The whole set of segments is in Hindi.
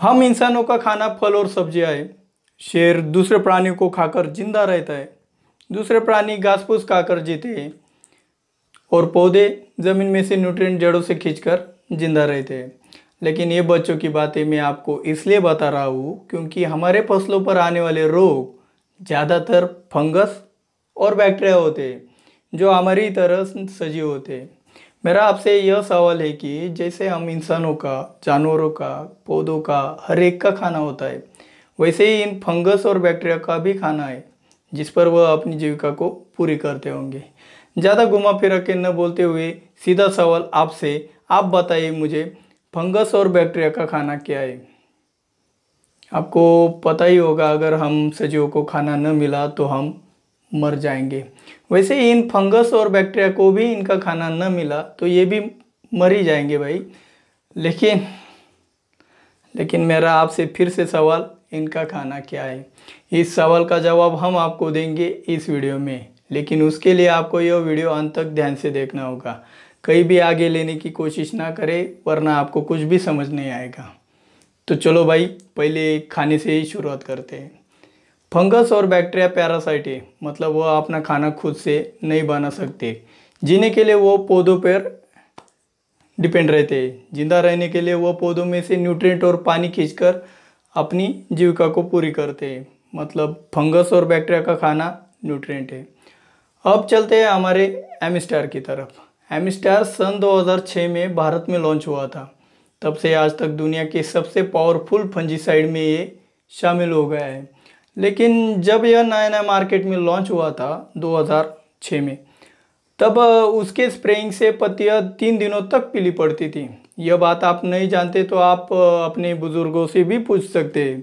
हम इंसानों का खाना फल और सब्जियां है शेर दूसरे प्राणियों को खाकर जिंदा रहता है दूसरे प्राणी घास फूस खाकर जीते हैं और पौधे ज़मीन में से न्यूट्रिएंट जड़ों से खींचकर जिंदा रहते हैं लेकिन ये बच्चों की बातें मैं आपको इसलिए बता रहा हूँ क्योंकि हमारे फसलों पर आने वाले रोग ज़्यादातर फंगस और बैक्टीरिया होते हैं जो हमारी तरह सजीव होते हैं मेरा आपसे यह सवाल है कि जैसे हम इंसानों का जानवरों का पौधों का हर एक का खाना होता है वैसे ही इन फंगस और बैक्टीरिया का भी खाना है जिस पर वह अपनी जीविका को पूरी करते होंगे ज़्यादा घुमा फिरा के न बोलते हुए सीधा सवाल आपसे आप, आप बताइए मुझे फंगस और बैक्टीरिया का खाना क्या है आपको पता ही होगा अगर हम सजीवों को खाना न मिला तो हम मर जाएंगे वैसे इन फंगस और बैक्टीरिया को भी इनका खाना न मिला तो ये भी मर ही जाएंगे भाई लेकिन लेकिन मेरा आपसे फिर से सवाल इनका खाना क्या है इस सवाल का जवाब हम आपको देंगे इस वीडियो में लेकिन उसके लिए आपको यह वीडियो अंत तक ध्यान से देखना होगा कहीं भी आगे लेने की कोशिश ना करें वरना आपको कुछ भी समझ नहीं आएगा तो चलो भाई पहले खाने से ही शुरुआत करते हैं फंगस और बैक्टीरिया पैरासाइट है मतलब वह अपना खाना खुद से नहीं बना सकते जीने के लिए वो पौधों पर डिपेंड रहते हैं जिंदा रहने के लिए वह पौधों में से न्यूट्रिएंट और पानी खींचकर अपनी जीविका को पूरी करते हैं मतलब फंगस और बैक्टीरिया का खाना न्यूट्रिएंट है अब चलते हैं हमारे एमिस्टार की तरफ एमिस्टार सन 2006 में भारत में लॉन्च हुआ था तब से आज तक दुनिया के सबसे पावरफुल फंजीसाइड में ये शामिल हो गया है लेकिन जब यह नया नया मार्केट में लॉन्च हुआ था 2006 में तब उसके स्प्रेइंग से पत्तियाँ तीन दिनों तक पीली पड़ती थी यह बात आप नहीं जानते तो आप अपने बुज़ुर्गों से भी पूछ सकते हैं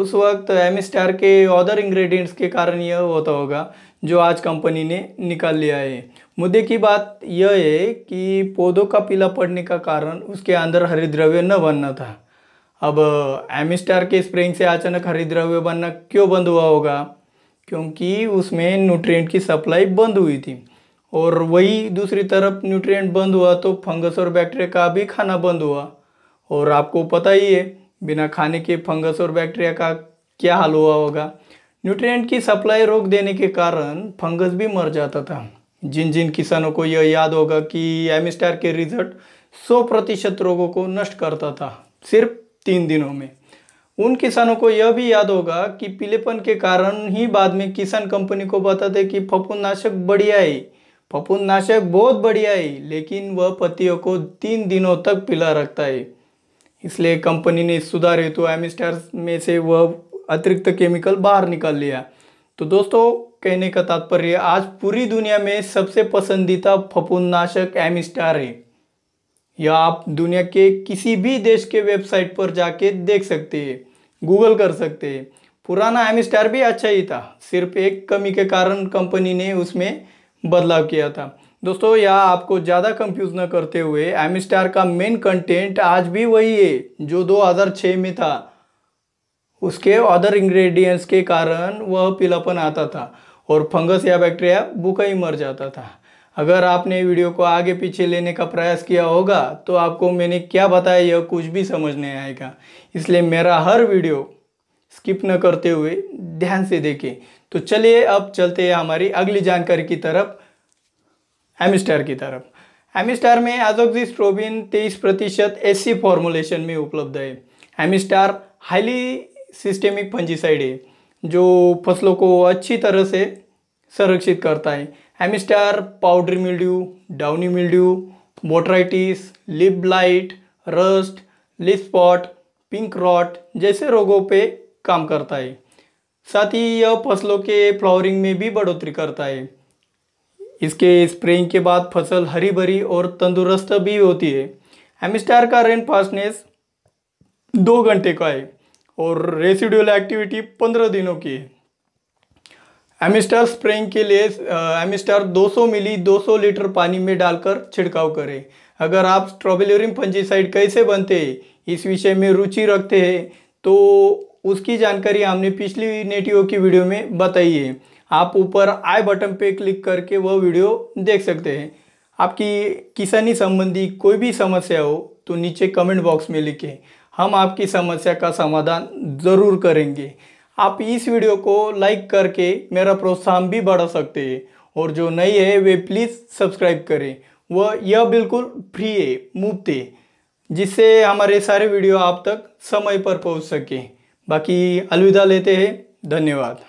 उस वक्त एम स्टार के अदर इंग्रेडिएंट्स के कारण यह होता होगा जो आज कंपनी ने निकाल लिया है मुद्दे की बात यह है कि पौधों का पीला पड़ने का कारण उसके अंदर हरिद्रव्य न बनना था अब एमिस्टार के स्प्रिंग से अचानक हरित द्रव्य बनना क्यों बंद हुआ होगा क्योंकि उसमें न्यूट्रिएंट की सप्लाई बंद हुई थी और वही दूसरी तरफ न्यूट्रिएंट बंद हुआ तो फंगस और बैक्टीरिया का भी खाना बंद हुआ और आपको पता ही है बिना खाने के फंगस और बैक्टीरिया का क्या हाल हुआ होगा न्यूट्रिएंट की सप्लाई रोक देने के कारण फंगस भी मर जाता था जिन जिन किसानों को यह याद होगा कि एमिस्टार के रिजल्ट 100 प्रतिशत रोगों को नष्ट करता था सिर्फ तीन दिनों में उन किसानों को यह भी याद होगा कि पीलेपन के कारण ही बाद में किसान कंपनी को बताते कि नाशक बढ़िया है नाशक बहुत बढ़िया है लेकिन वह पतियों को तीन दिनों तक पिला रखता है इसलिए कंपनी ने सुधार हेतु तो एमिस्टार में से वह अतिरिक्त केमिकल बाहर निकाल लिया तो दोस्तों कहने का तात्पर्य आज पूरी दुनिया में सबसे पसंदीदा नाशक एमिस्टार है या आप दुनिया के किसी भी देश के वेबसाइट पर जाके देख सकते हैं गूगल कर सकते हैं पुराना एम स्टार भी अच्छा ही था सिर्फ एक कमी के कारण कंपनी ने उसमें बदलाव किया था दोस्तों यह आपको ज़्यादा कंफ्यूज न करते हुए एम स्टार का मेन कंटेंट आज भी वही है जो 2006 में था उसके अदर इंग्रेडिएंट्स के कारण वह पीलापन आता था और फंगस या बैक्टीरिया भूखा ही मर जाता था अगर आपने वीडियो को आगे पीछे लेने का प्रयास किया होगा तो आपको मैंने क्या बताया यह कुछ भी समझ नहीं आएगा इसलिए मेरा हर वीडियो स्किप न करते हुए ध्यान से देखें तो चलिए अब चलते हैं हमारी अगली जानकारी की तरफ एमिस्टार की तरफ एमिस्टार में एजोक्सिस्ट्रोबिन 23 प्रतिशत एस फॉर्मुलेशन में उपलब्ध है एमिस्टार हाईली सिस्टेमिक फंजीसाइड है जो फसलों को अच्छी तरह से संरक्षित करता है हेमिस्टर powder mildew downy mildew botrytis leaf blight rust leaf spot pink rot जैसे रोगों पे काम करता है साथ ही यह फसलों के फ्लावरिंग में भी बढ़ोतरी करता है इसके स्प्रेइंग के बाद फसल हरी भरी और तंदुरुस्त भी होती है हेमिस्टार का रेन फास्टनेस दो घंटे का है और रेसिड्यूल एक्टिविटी पंद्रह दिनों की है एमिस्टर स्प्रेइंग के लिए एमिस्टर 200 मिली 200 लीटर पानी में डालकर छिड़काव करें अगर आप स्ट्रॉबेलोरिम फंजीसाइड कैसे बनते हैं इस विषय में रुचि रखते हैं तो उसकी जानकारी हमने पिछली नेटियो की वीडियो में बताई है आप ऊपर आई बटन पे क्लिक करके वह वीडियो देख सकते हैं आपकी किसानी संबंधी कोई भी समस्या हो तो नीचे कमेंट बॉक्स में लिखें हम आपकी समस्या का समाधान ज़रूर करेंगे आप इस वीडियो को लाइक करके मेरा प्रोत्साहन भी बढ़ा सकते हैं और जो नई है वे प्लीज़ सब्सक्राइब करें वह यह बिल्कुल फ्री है मुफ्त है जिससे हमारे सारे वीडियो आप तक समय पर पहुंच सके बाकी अलविदा लेते हैं धन्यवाद